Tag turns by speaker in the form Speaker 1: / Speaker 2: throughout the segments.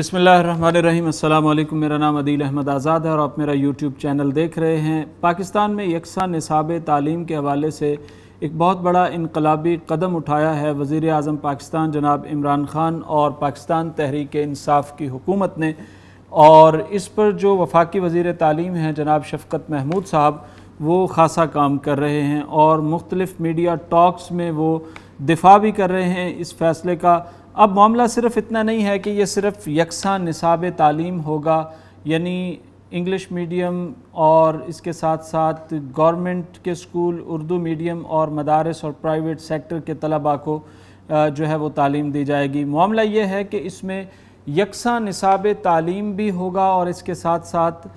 Speaker 1: अस्सलाम वालेकुम मेरा नाम अदील अहमद आज़ाद है और आप मेरा यूट्यूब चैनल देख रहे हैं पाकिस्तान में यकसा निसाब तालीम के हवाले से एक बहुत बड़ा इनकलाबी कदम उठाया है वज़ी अजम पाकिस्तान जनाब इमरान ख़ान और पाकिस्तान तहरीक इंसाफ की हुकूमत ने और इस पर जो वफाकी वज़ी तालीम हैं जनाब शफकत महमूद साहब वो खासा काम कर रहे हैं और मुख्तलिफ़ मीडिया टॉक्स में वो दिफा भी कर रहे हैं इस फैसले का अब मामला सिर्फ इतना नहीं है कि ये सिर्फ यकसा निसाब तालीम होगा यानी इंग्लिश मीडियम और इसके साथ साथ गवर्नमेंट के स्कूल उर्दू मीडियम और मदारस और प्राइवेट सेक्टर के तलबा को जो है वो तालीम दी जाएगी मामला ये है कि इसमें यकसा निसाब तालीम भी होगा और इसके साथ साथ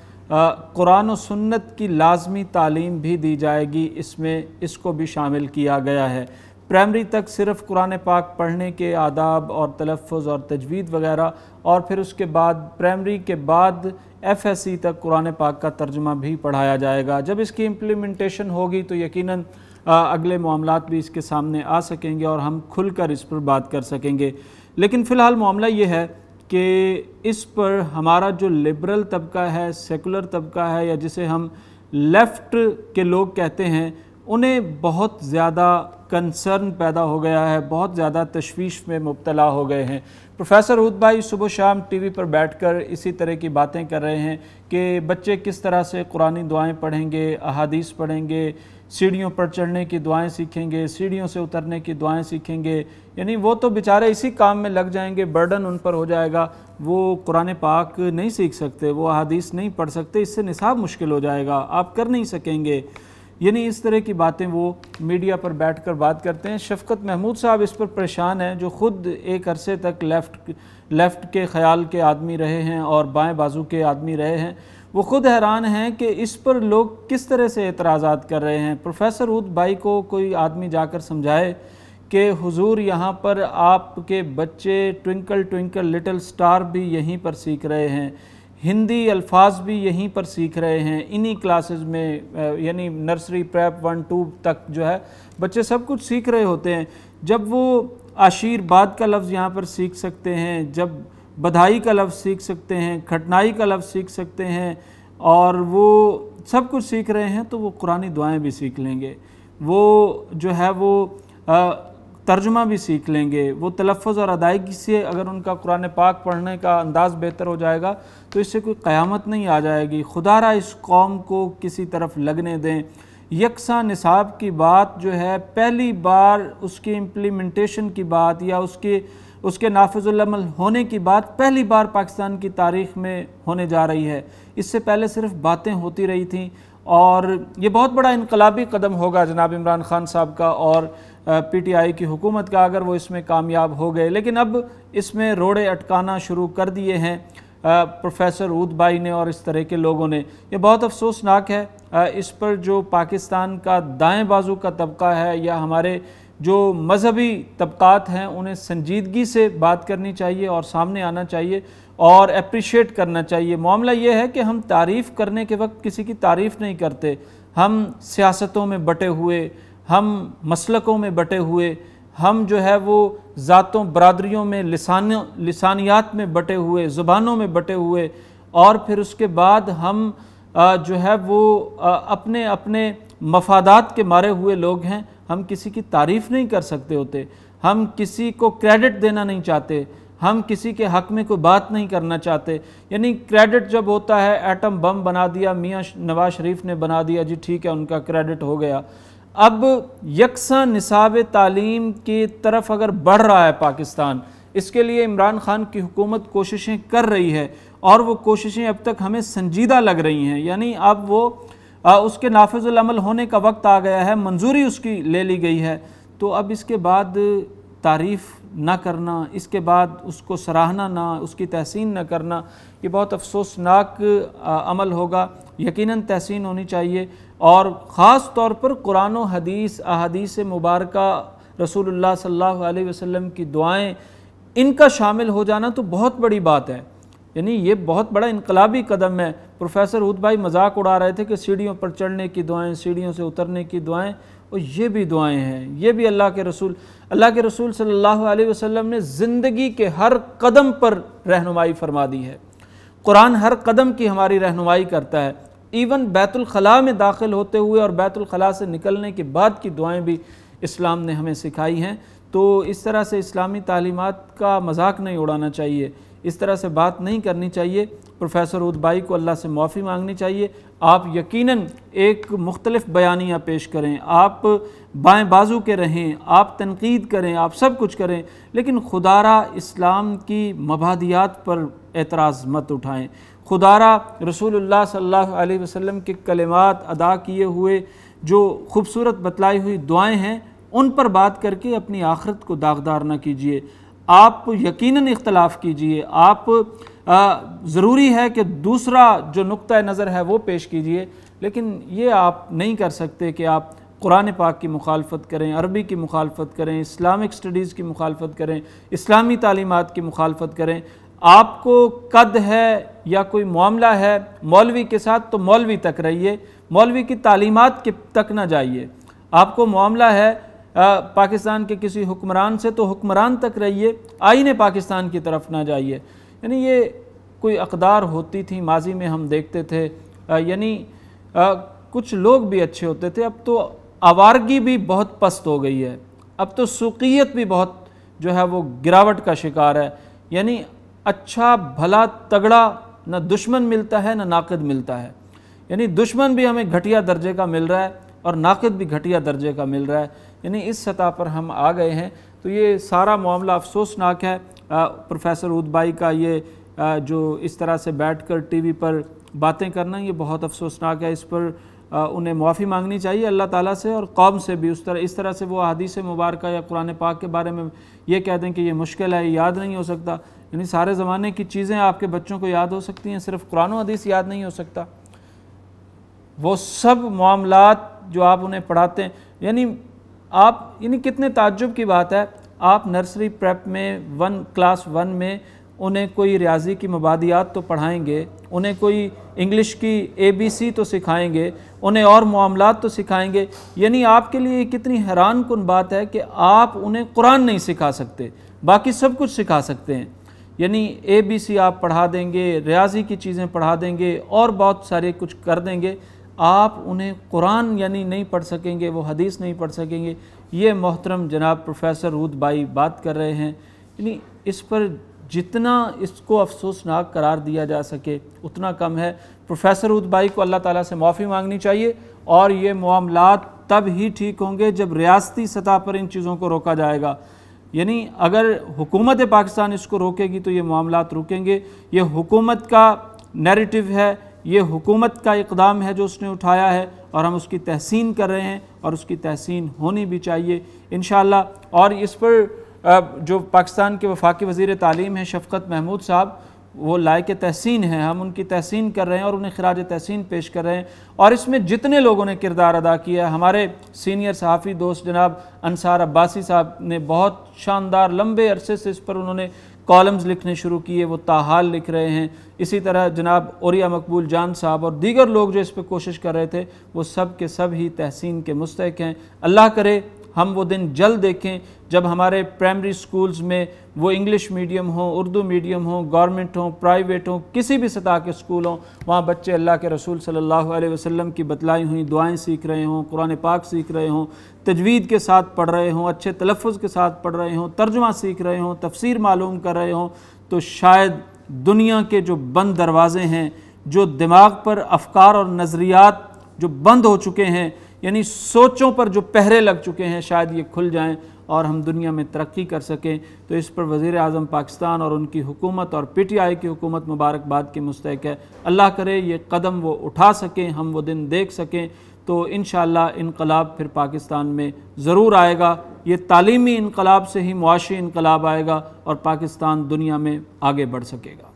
Speaker 1: कुरान और सुन्नत की लाजमी तालीम भी दी जाएगी इसमें इसको भी शामिल किया गया है प्राइमरी तक सिर्फ कुरान पाक पढ़ने के आदाब और तलफ़ और तजवीद वगैरह और फिर उसके बाद प्राइमरी के बाद एफ एस सी तक कुरान पाक का तर्जमा भी पढ़ाया जाएगा जब इसकी इम्प्लीमेंटेशन होगी तो यकीनन अगले मामला भी इसके सामने आ सकेंगे और हम खुल कर इस पर बात कर सकेंगे लेकिन फ़िलहाल मामला ये है कि इस पर हमारा जो लिबरल तबका है सेकुलर तबका है या जिसे हम लेफ़्ट के लोग कहते हैं उन्हें बहुत ज़्यादा कंसर्न पैदा हो गया है बहुत ज़्यादा तशवीश में मुबतला हो गए हैं प्रोफेसर उद भाई सुबह शाम टीवी पर बैठकर इसी तरह की बातें कर रहे हैं कि बच्चे किस तरह से कुरानी दुआएं पढ़ेंगे अहादीस पढ़ेंगे सीढ़ियों पर चढ़ने की दुआएं सीखेंगे सीढ़ियों से उतरने की दुआएं सीखेंगे यानी वो तो बेचारे इसी काम में लग जाएंगे बर्डन उन पर हो जाएगा वो कुरान पाक नहीं सीख सकते वो अहादीस नहीं पढ़ सकते इससे निसाब मुश्किल हो जाएगा आप कर नहीं सकेंगे यानी इस तरह की बातें वो मीडिया पर बैठकर बात करते हैं शफकत महमूद साहब इस पर परेशान हैं जो ख़ुद एक अरसे तक लेफ़्ट लेफ़्ट के ख़्याल के आदमी रहे हैं और बाएं बाजू के आदमी रहे हैं वो ख़ुद हैरान हैं कि इस पर लोग किस तरह से एतराज़ात कर रहे हैं प्रोफेसर उद भाई को कोई आदमी जाकर समझाए कि हुजूर यहाँ पर आपके बच्चे ट्विंकल ट्विंकल लिटिल स्टार भी यहीं पर सीख रहे हैं हिंदी अल्फाज भी यहीं पर सीख रहे हैं इन्हीं क्लासेस में यानी नर्सरी प्रैप वन टू तक जो है बच्चे सब कुछ सीख रहे होते हैं जब वो आशीर्वाद का लफ्ज़ यहाँ पर सीख सकते हैं जब बधाई का लफ्ज़ सीख सकते हैं खटनाई का लफ्ज़ सीख सकते हैं और वो सब कुछ सीख रहे हैं तो वो कुरानी दुआएं भी सीख लेंगे वो जो है वो आ, तर्जुमा भी सीख लेंगे वो तलफ़ और अदायगी से अगर उनका कुरान पाक पढ़ने का अंदाज़ बेहतर हो जाएगा तो इससे कोई क़्यामत नहीं आ जाएगी खुदा रहा इस कौम को किसी तरफ लगने दें यकसा निसाब की बात जो है पहली बार उसकी इम्प्लीमेंटेशन की बात या उसके उसके नाफजुलमल होने की बात पहली बार पाकिस्तान की तारीख में होने जा रही है इससे पहले सिर्फ बातें होती रही थी और ये बहुत बड़ा इनकलाबी कदम होगा जनाब इमरान खान साहब का और पीटीआई की हुकूमत का अगर वो इसमें कामयाब हो गए लेकिन अब इसमें रोड़े अटकाना शुरू कर दिए हैं प्रोफेसर भाई ने और इस तरह के लोगों ने ये बहुत अफसोसनाक है इस पर जो पाकिस्तान का दाएं बाजू का तबका है या हमारे जो मजहबी तबक़ात हैं उन्हें संजीदगी से बात करनी चाहिए और सामने आना चाहिए और अप्रिशिएट करना चाहिए मामला ये है कि हम तारीफ़ करने के वक्त किसी की तारीफ़ नहीं करते हम सियासतों में बटे हुए हम मसलकों में बटे हुए हम जो है वो ज़ातों बरदरीों में लसान लसानियात में बटे हुए ज़ुबानों में बटे हुए और फिर उसके बाद हम जो है वो अपने अपने मफादात के मारे हुए लोग हैं हम किसी की तारीफ़ नहीं कर सकते होते हम किसी को क्रेडिट देना नहीं चाहते हम किसी के हक़ में कोई बात नहीं करना चाहते यानी क्रेडिट जब होता है एटम बम बना दिया मियाँ नवाज़ शरीफ ने बना दिया जी ठीक है उनका क्रेडिट हो गया अब यकसा निसाब तालीम की तरफ अगर बढ़ रहा है पाकिस्तान इसके लिए इमरान खान की हुकूमत कोशिशें कर रही है और वो कोशिशें अब तक हमें संजीदा लग रही हैं यानी अब वो आ, उसके नाफजल होने का वक्त आ गया है मंजूरी उसकी ले ली गई है तो अब इसके बाद तारीफ़ ना करना इसके बाद उसको सराहना ना उसकी तहसीन ना करना ये बहुत अफसोसनाक अमल होगा यकीनन तहसीन होनी चाहिए और ख़ास तौर पर कुरान हदीस अदीस मुबारक रसूलुल्लाह सल्लल्लाहु अलैहि वसल्लम की दुआएं इनका शामिल हो जाना तो बहुत बड़ी बात है यानी ये बहुत बड़ा इनकलाबी कदम है प्रोफेसर उद भाई मजाक उड़ा रहे थे कि सीढ़ियों पर चढ़ने की दुआएं सीढ़ियों से उतरने की दुआएं और ये भी दुआएं हैं ये भी अल्लाह के रसूल अल्लाह के रसूल सल्लल्लाहु अलैहि वसल्लम ने ज़िंदगी के हर कदम पर रहनुमाई फरमा दी है कुरान हर कदम की हमारी रहनुमाई करता है इवन बैतुलखला में दाखिल होते हुए और बैतुलखला से निकलने के बाद की दुआएं भी इस्लाम ने हमें सिखाई हैं तो इस तरह से इस्लामी तालीमत का मजाक नहीं उड़ाना चाहिए इस तरह से बात नहीं करनी चाहिए प्रोफेसर उदबाई को अल्लाह से माफ़ी मांगनी चाहिए आप यकीनन एक मुख्तलिफ बयानियाँ पेश करें आप बाएं बाजू के रहें आप तनकीद करें आप सब कुछ करें लेकिन खुदारा इस्लाम की मबादियात पर एतराज़ मत उठाएं खुदारा रसूल सल्ला वसम के कलमात अदा किए हुए जो खूबसूरत बतलाई हुई दुआएँ हैं उन पर बात करके अपनी आखरत को दागदार ना कीजिए आप यकीनन इख्तलाफ कीजिए आप ज़रूरी है कि दूसरा जो नुक़ नज़र है वो पेश कीजिए लेकिन ये आप नहीं कर सकते कि आप कुरान पाक की मुखालफत करें अरबी की मुखालफत करें इस्लामिक स्टडीज़ की मुखालफत करें इस्लामी तालीमत की मुखालफत करें आपको कद है या कोई मामला है मौलवी के साथ तो मौलवी तक रहिए मौलवी की तालीमत के तक ना जाइए आपको मामला है आ, पाकिस्तान के किसी हुक्मरान से तो हुक्मरान तक रहिए आईने पाकिस्तान की तरफ ना जाइए यानी ये कोई अकदार होती थी माजी में हम देखते थे यानी कुछ लोग भी अच्छे होते थे अब तो आवारगी भी बहुत पस्त हो गई है अब तो सुकीत भी बहुत जो है वो गिरावट का शिकार है यानी अच्छा भला तगड़ा न दुश्मन मिलता है न नाकद मिलता है यानी दुश्मन भी हमें घटिया दर्जे का मिल रहा है और नाकद भी घटिया दर्जे का मिल रहा है यानी इस सतह पर हम आ गए हैं तो ये सारा मामला अफसोसनाक है आ, प्रोफेसर उदबाई का ये आ, जो इस तरह से बैठकर टीवी पर बातें करना ये बहुत अफसोसनाक है इस पर आ, उन्हें माफ़ी मांगनी चाहिए अल्लाह ताला से और कौम से भी उस तरह इस तरह से वो हदीस मुबारक या कुरान पाक के बारे में ये कह दें कि ये मुश्किल है याद नहीं हो सकता यानी सारे ज़माने की चीज़ें आपके बच्चों को याद हो सकती हैं सिर्फ कुरान हदीस याद नहीं हो सकता वो सब मामला जो आप उन्हें पढ़ाते हैं यानी आप यानी कितने ताज्जुब की बात है आप नर्सरी प्रेप में वन क्लास वन में उन्हें कोई रियाजी की मबादियात तो पढ़ाएंगे उन्हें कोई इंग्लिश की ए बी सी तो सिखाएंगे उन्हें और मामला तो सिखाएंगे यानी आपके लिए कितनी हैरान कन बात है कि आप उन्हें कुरान नहीं सिखा सकते बाकी सब कुछ सिखा सकते हैं यानी ए बी सी आप पढ़ा देंगे रियाजी की चीज़ें पढ़ा देंगे और बहुत सारे कुछ कर देंगे आप उन्हें कुरान यानी नहीं पढ़ सकेंगे वो हदीस नहीं पढ़ सकेंगे ये मोहतरम जनाब प्रोफेसर रूद भाई बात कर रहे हैं यानी इस पर जितना इसको अफसोसनाक करार दिया जा सके उतना कम है प्रोफेसर रूद भाई को अल्लाह ताला से माफ़ी मांगनी चाहिए और ये मामला तब ही ठीक होंगे जब रियासती सतह पर इन चीज़ों को रोका जाएगा यानी अगर हुकूमत पाकिस्तान इसको रोकेगी तो ये मामला रुकेंगे ये हुकूमत का नरेटिव है ये हुकूमत का इकदाम है जो उसने उठाया है और हम उसकी तहसीन कर रहे हैं और उसकी तहसीन होनी भी चाहिए इन और इस पर जो पाकिस्तान के वफाकी वज़ी तालीम हैं शफकत महमूद साहब वो लायक तहसीन हैं हम उनकी तहसीन कर रहे हैं और उन्हें खराज तहसीन पेश कर रहे हैं और इसमें जितने लोगों ने किरदार अदा किया हमारे सीनियर सहाफ़ी दोस्त जनाब अनसार अब्बासी साहब ने बहुत शानदार लंबे अरसे से इस पर उन्होंने कॉलम्स लिखने शुरू किए वो ताहाल लिख रहे हैं इसी तरह जनाब औरिया मकबूल जान साहब और दीगर लोग जो इस पर कोशिश कर रहे थे वो सब के सब ही तहसीन के मुस्तक हैं अल्लाह करे हम वो दिन जल्द देखें जब हमारे प्राइमरी स्कूल्स में वो इंग्लिश मीडियम हो उर्दू मीडियम हो गवर्नमेंट हो प्राइवेट हो किसी भी सतह के स्कूल हों वहाँ बच्चे अल्लाह के रसूल सल्लल्लाहु अलैहि वसल्लम की बतलाई हुई दुआएं सीख रहे हों कुरान पाक सीख रहे हों तजवीद के साथ पढ़ रहे हों अच्छे तलफ़ के साथ पढ़ रहे हों तर्जुमा सीख रहे हों तफसीर मालूम कर रहे हों तो शायद दुनिया के जो बंद दरवाज़े हैं जो दिमाग पर अफकार और नज़रियात जो बंद हो चुके हैं यानी सोचों पर जो पहरे लग चुके हैं शायद ये खुल जाएं और हम दुनिया में तरक्की कर सकें तो इस पर वज़ी अजम पाकिस्तान और उनकी हुकूमत और पी टी आई की हुकूमत मुबारकबाद के मुस्तक है अल्लाह करे ये कदम वो उठा सकें हम वो दिन देख सकें तो इन शब फिर पाकिस्तान में ज़रूर आएगा ये तालीमी इनकलाब से ही मुआशी इनकलाब आएगा और पाकिस्तान दुनिया में आगे बढ़ सकेगा